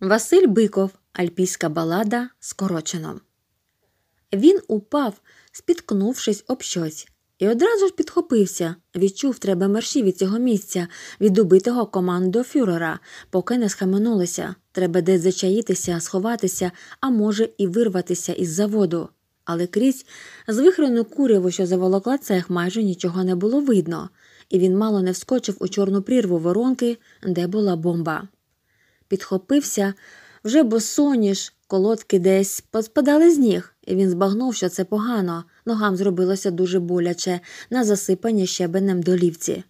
Василь Биков, Альпійська балада скорочено. Він упав, спіткнувшись об щось, і одразу ж підхопився, відчув треба мерші від цього місця, від убитого команду фюрера, поки не схаменулося. Треба десь зачаїтися, сховатися, а може, і вирватися із заводу. Але крізь звихрену куряву, що заволокла цех, майже нічого не було видно, і він мало не вскочив у чорну прірву воронки, де була бомба підхопився вже босоніж, колодки десь поспадали з ніг, і він збагнув, що це погано. Ногам зробилося дуже боляче на засипані щебенем долівці.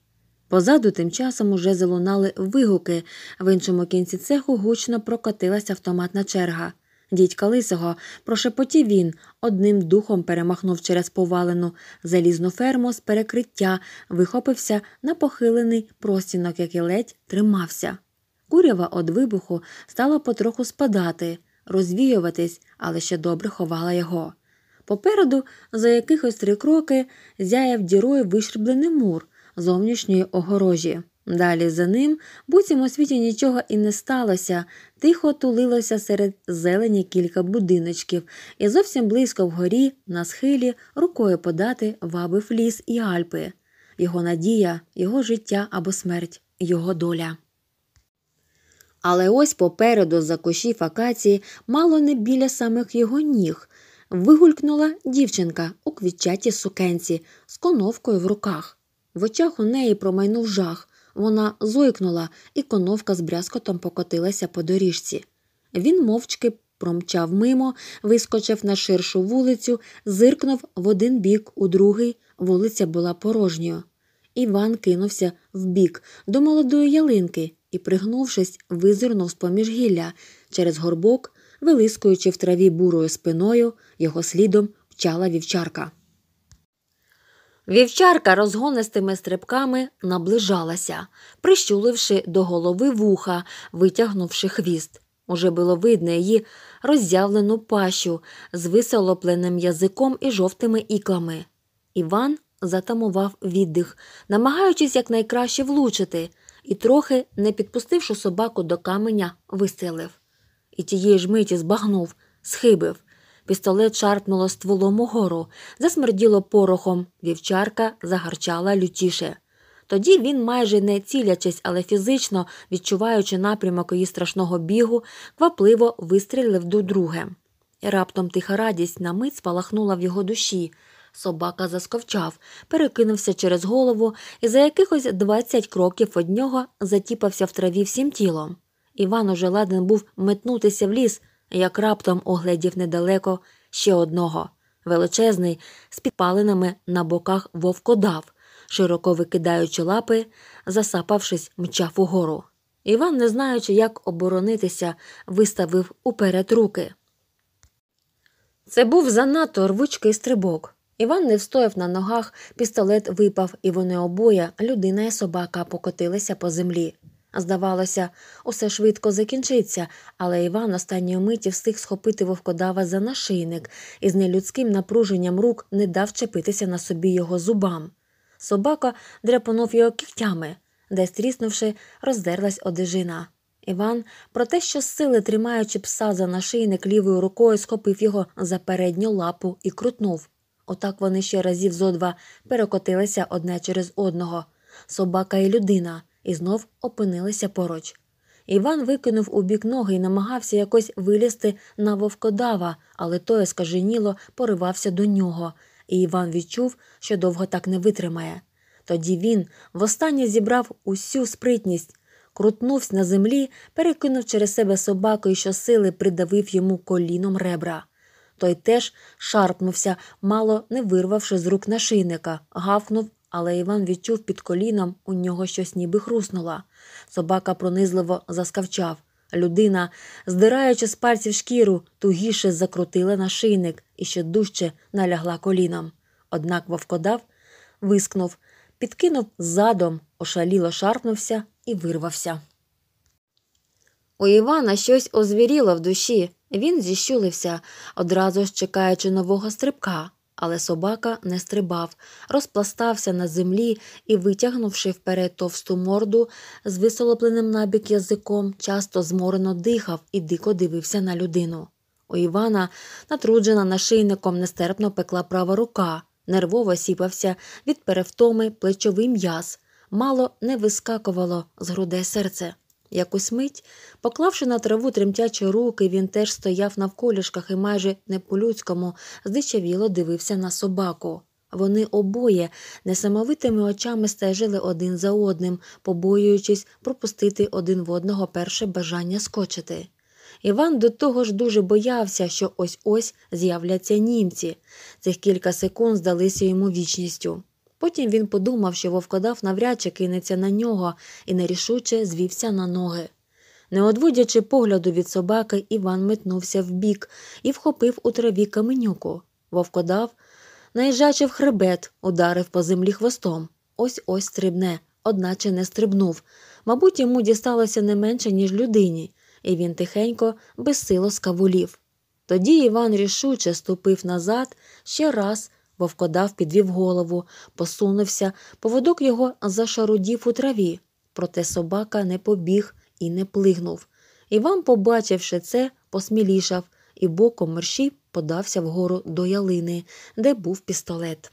Позаду тим часом уже залунали вигуки, в іншому кінці цеху гучно прокотилася автоматна черга. Дідька лисого прошепотів він, одним духом перемахнув через повалену залізну ферму з перекриття, вихопився на похилений простінок, який ледь тримався. Курява од вибуху стала потроху спадати, розвіюватись, але ще добре ховала його. Попереду, за якихось три кроки, зяяв дірою вишріблений мур зовнішньої огорожі. Далі за ним, буцім у світі нічого і не сталося, тихо тулилося серед зелені кілька будиночків, і зовсім близько вгорі, на схилі, рукою подати вабив ліс і Альпи, його надія, його життя або смерть, його доля. Але ось попереду за коші акації, мало не біля самих його ніг, вигулькнула дівчинка у квітчаті сукенці з коновкою в руках. В очах у неї промайнув жах. Вона зойкнула, і коновка з брязкотом покотилася по доріжці. Він мовчки промчав мимо, вискочив на ширшу вулицю, зиркнув в один бік, у другий. Вулиця була порожньою. Іван кинувся в бік до молодої ялинки, і, пригнувшись, визирнув з поміж гілля через горбок, вилискуючи в траві бурою спиною, його слідом вчала вівчарка. Вівчарка розгонистими стрибками наближалася, прищуливши до голови вуха, витягнувши хвіст. Уже було видно її роззявлену пащу з висолопленим язиком і жовтими іклами. Іван затамував віддих, намагаючись якнайкраще влучити, і, трохи, не підпустивши собаку до каменя, вистрілив. І тієї ж миті збагнув, схибив. Пістолет шарпнуло стволом угору, засмерділо порохом, вівчарка загарчала лютіше. Тоді він, майже не цілячись, але фізично відчуваючи напрямок її страшного бігу, квапливо вистрілив до друге. І Раптом тиха радість на мить спалахнула в його душі. Собака засковчав, перекинувся через голову і за якихось 20 кроків від нього затіпався в траві всім тілом. Іван уже ладен був метнутися в ліс, як раптом оглядів недалеко ще одного величезний, з підпалинами на боках вовкодав, широко викидаючи лапи, засапавшись, мчав угору. Іван, не знаючи, як оборонитися, виставив уперед руки. Це був занадто рвучкий стрибок. Іван не встояв на ногах, пістолет випав, і вони обоє, людина і собака, покотилися по землі. Здавалося, усе швидко закінчиться, але Іван останньої миті встиг схопити вовкодава за нашийник і з нелюдським напруженням рук не дав чепитися на собі його зубам. Собака дряпанув його кігтями, десь тріснувши, роздерлась одежина. Іван, про те, що з сили тримаючи пса за нашийник лівою рукою, схопив його за передню лапу і крутнув. Отак вони ще разів зо два перекотилися одне через одного собака і людина, і знов опинилися поруч. Іван викинув у бік ноги і намагався якось вилізти на вовкодава, але той скаженіло поривався до нього, і Іван відчув, що довго так не витримає. Тоді він востаннє зібрав усю спритність, крутнувся на землі, перекинув через себе собаку і щосили придавив йому коліном ребра. Той теж шарпнувся, мало не вирвавши з рук нашийника, гавкнув, але Іван відчув під коліном у нього щось ніби хруснуло. Собака пронизливо заскавчав. Людина, здираючи з пальців шкіру, тугіше закрутила нашийник і ще дужче налягла коліном. Однак вовкодав, вискнув, підкинув задом, ошаліло шарпнувся і вирвався. У Івана щось озвіріло в душі. Він зіщулився, одразу ж чекаючи нового стрибка, але собака не стрибав, розпластався на землі і, витягнувши вперед товсту морду з висолопленим набік язиком, часто зморено дихав і дико дивився на людину. У Івана, натруджена нашийником, нестерпно пекла права рука, нервово сіпався від перевтоми плечовий м'яз, мало не вискакувало з грудей серце. Якусь мить, поклавши на траву тремтячі руки, він теж стояв навколішках і майже не по-людському, здичавіло дивився на собаку. Вони обоє несамовитими очами стежили один за одним, побоюючись пропустити один в одного перше бажання скочити. Іван до того ж дуже боявся, що ось ось з'являться німці. Цих кілька секунд здалися йому вічністю. Потім він подумав, що вовкодав навряд чи кинеться на нього і нерішуче звівся на ноги. Не одводячи погляду від собаки, Іван метнувся вбік і вхопив у траві каменюку. Вовкодав, наїжджачи в хребет, ударив по землі хвостом. Ось ось стрибне, одначе не стрибнув. Мабуть, йому дісталося не менше, ніж людині, і він тихенько, безсило скавулів. Тоді Іван рішуче ступив назад, ще раз Вовкодав підвів голову, посунувся, поводок його зашарудів у траві, проте собака не побіг і не плигнув. Іван, побачивши це, посмілішав і боком мерші подався вгору до ялини, де був пістолет.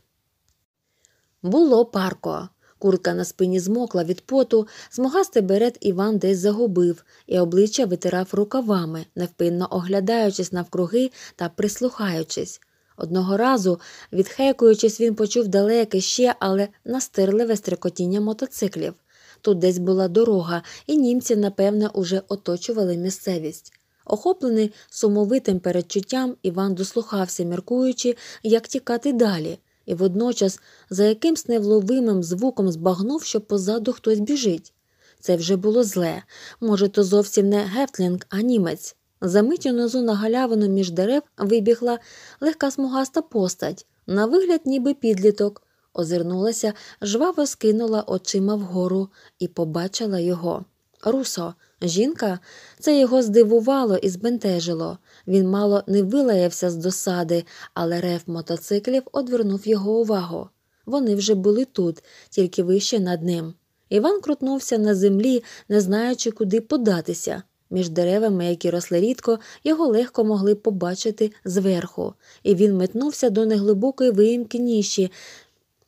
Було парко. Куртка на спині змокла від поту, змогастий берет Іван десь загубив і обличчя витирав рукавами, невпинно оглядаючись навкруги та прислухаючись. Одного разу, відхекуючись, він почув далеке ще, але настирливе стрикотіння мотоциклів. Тут десь була дорога, і німці, напевне, уже оточували місцевість. Охоплений сумовитим передчуттям, Іван дослухався, міркуючи, як тікати далі, і водночас за якимсь невловимим звуком збагнув, що позаду хтось біжить. Це вже було зле, може, то зовсім не Гефтлінг, а німець. Замить унизу на галявину між дерев вибігла легка смугаста постать, на вигляд, ніби підліток. Озирнулася, жваво скинула очима вгору і побачила його. Русо, жінка, це його здивувало і збентежило. Він мало не вилаявся з досади, але рев мотоциклів одвернув його увагу. Вони вже були тут, тільки вище над ним. Іван крутнувся на землі, не знаючи, куди податися. Між деревами, які росли рідко, його легко могли побачити зверху, і він метнувся до неглибокої виїмки ніші.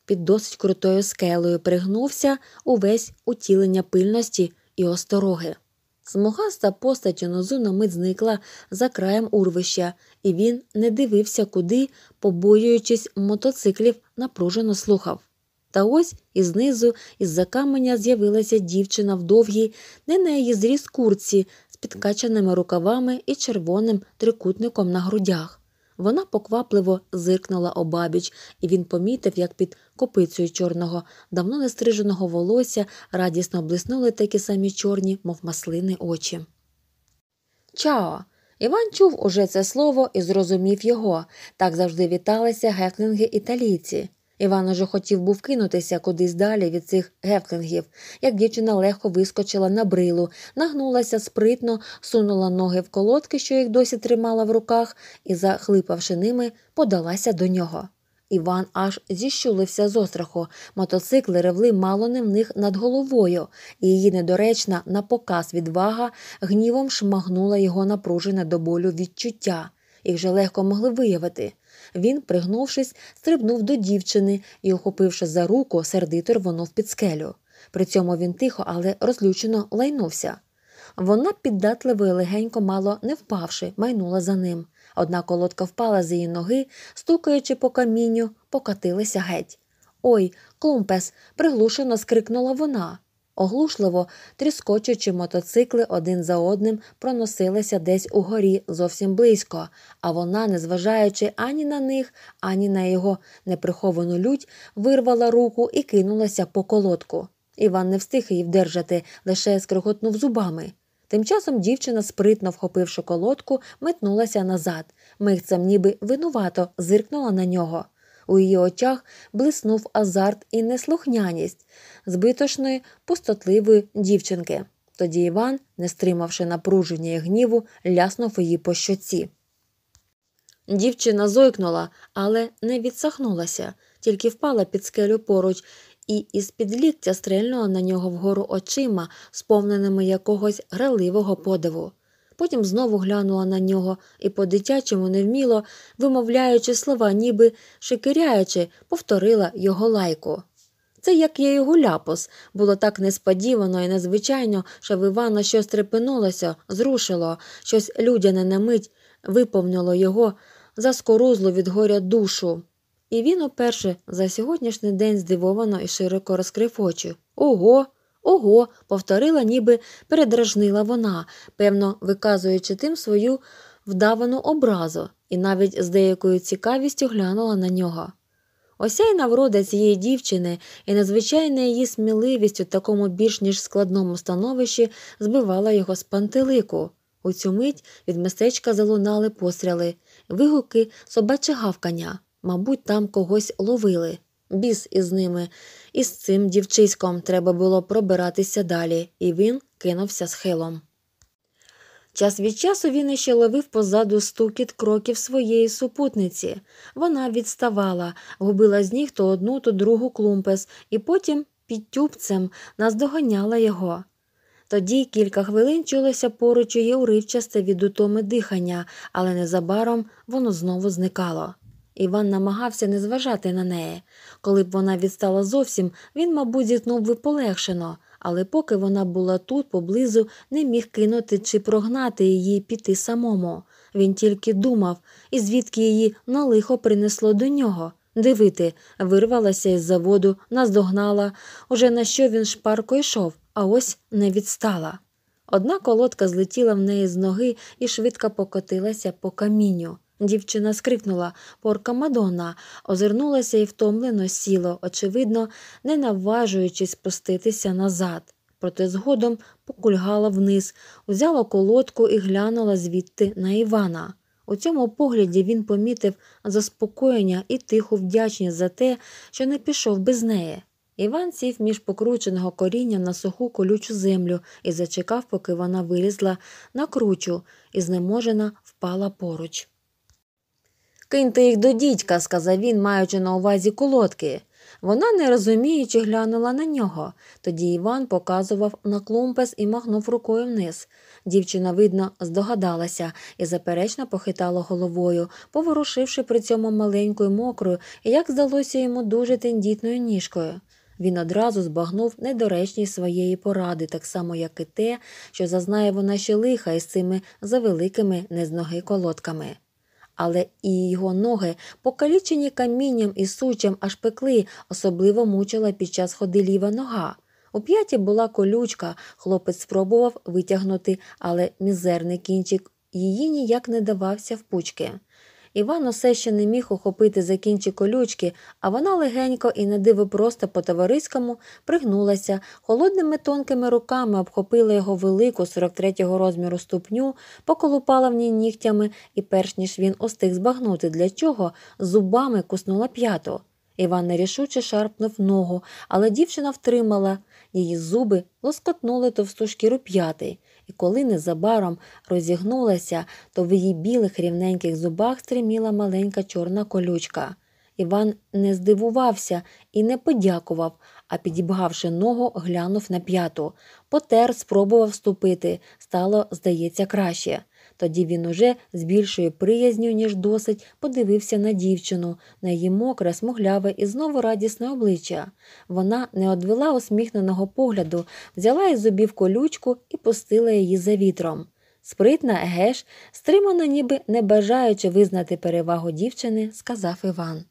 Під досить крутою скелею пригнувся увесь утілення пильності і остороги. Смугаста постать нозу на мить зникла за краєм урвища, і він не дивився куди, побоюючись мотоциклів, напружено слухав. Та ось і знизу, із-за каменя з'явилася дівчина в довгій, не на її зріст курці, з підкачаними рукавами і червоним трикутником на грудях. Вона поквапливо зиркнула обабіч, і він помітив, як під копицею чорного, давно нестриженого волосся радісно блиснули такі самі чорні, мов маслини очі. Чао! Іван чув уже це слово і зрозумів його. Так завжди віталися геклінги італійці. Іван уже хотів був кинутися кудись далі від цих гефтлингів, як дівчина легко вискочила на брилу, нагнулася спритно, сунула ноги в колодки, що їх досі тримала в руках, і, захлипавши ними, подалася до нього. Іван аж зіщулився з остраху. Мотоцикли ревли мало не в них над головою, і її недоречна на показ відвага гнівом шмагнула його напружене до болю відчуття. Їх же легко могли виявити він, пригнувшись, стрибнув до дівчини і, охопивши за руку, сердито рвонув під скелю. При цьому він тихо, але розлючено лайнувся. Вона піддатливо і легенько, мало не впавши, майнула за ним. Одна колодка впала з її ноги, стукаючи по камінню, покатилися геть. Ой, клумпес! приглушено скрикнула вона. Оглушливо, тріскочучі мотоцикли один за одним, проносилися десь угорі зовсім близько, а вона, незважаючи ані на них, ані на його неприховану лють, вирвала руку і кинулася по колодку. Іван не встиг її вдержати, лише скриготнув зубами. Тим часом дівчина, спритно вхопивши колодку, метнулася назад. Михцем ніби винувато зиркнула на нього. У її очах блиснув азарт і неслухняність збитошної, пустотливої дівчинки. Тоді Іван, не стримавши напруження і гніву, ляснув її по щоці. Дівчина зойкнула, але не відсахнулася, тільки впала під скелю поруч і із під ліктя стрельнула на нього вгору очима, сповненими якогось граливого подиву. Потім знову глянула на нього і по дитячому невміло, вимовляючи слова, ніби шикиряючи, повторила його лайку. Це, як я його ляпос, було так несподівано і незвичайно, що в Івана щось трепенулося, зрушило, щось людяне на мить виповнило його, заскорузло від горя душу. І він уперше за сьогоднішній день здивовано і широко розкрив очі. Ого! Ого, повторила, ніби передражнила вона, певно, виказуючи тим свою вдавану образу і навіть з деякою цікавістю глянула на нього. Осяйна врода цієї дівчини і надзвичайна її сміливість у такому більш ніж складному становищі збивала його з пантелику. У цю мить від містечка залунали постріли, вигуки, собаче гавкання, мабуть, там когось ловили. Біс із ними. і з цим дівчиськом треба було пробиратися далі, і він кинувся схилом. Час від часу він іще ловив позаду стукіт кроків своєї супутниці. Вона відставала, губила з ніг то одну, то другу клумпес, і потім під тюбцем наздоганяла його. Тоді кілька хвилин чулося поруч її уривчасте від утоми дихання, але незабаром воно знову зникало. Іван намагався не зважати на неї. Коли б вона відстала зовсім, він, мабуть, зітнув би полегшено, але поки вона була тут поблизу, не міг кинути чи прогнати її піти самому. Він тільки думав, і звідки її на лихо принесло до нього. Дивити, вирвалася із заводу, наздогнала, уже на що він шпарко йшов, а ось не відстала. Одна колодка злетіла в неї з ноги і швидко покотилася по камінню. Дівчина скрикнула порка Мадонна, озирнулася і втомлено сіло, очевидно, не наважуючись спуститися назад. Проте згодом покульгала вниз, взяла колодку і глянула звідти на Івана. У цьому погляді він помітив заспокоєння і тиху вдячність за те, що не пішов без неї. Іван сів між покрученого коріння на суху колючу землю і зачекав, поки вона вилізла на кручу і знеможена впала поруч. Киньте їх до дідька, сказав він, маючи на увазі колодки. Вона, не розуміючи, глянула на нього. Тоді Іван показував на клумпес і махнув рукою вниз. Дівчина, видно, здогадалася і заперечно похитала головою, поворушивши при цьому маленькою мокрою, як здалося йому дуже тендітною ніжкою. Він одразу збагнув недоречність своєї поради, так само, як і те, що зазнає вона ще лиха із цими завеликими незноги колодками але і його ноги, покалічені камінням і сучем, аж пекли, особливо мучила під час ходи ліва нога. У п'яті була колючка, хлопець спробував витягнути, але мізерний кінчик її ніяк не давався в пучки. Іван усе ще не міг охопити за кінчі колючки, а вона легенько і на диво просто по товариському пригнулася, холодними тонкими руками обхопила його велику 43-го розміру ступню, поколупала в ній нігтями і, перш ніж він устиг збагнути, для чого, зубами куснула п'яту. Іван нерішуче шарпнув ногу, але дівчина втримала. Її зуби лоскотнули товсту шкіру п'ятий і коли незабаром розігнулася, то в її білих рівненьких зубах стриміла маленька чорна колючка. Іван не здивувався і не подякував, а підібгавши ногу, глянув на п'яту. Потер, спробував ступити, стало, здається, краще. Тоді він уже з більшою приязню, ніж досить, подивився на дівчину, на її мокре, смугляве і знову радісне обличчя. Вона не одвела усміхненого погляду, взяла із зубів колючку і пустила її за вітром. Спритна Егеш, стримано, ніби не бажаючи визнати перевагу дівчини, сказав Іван.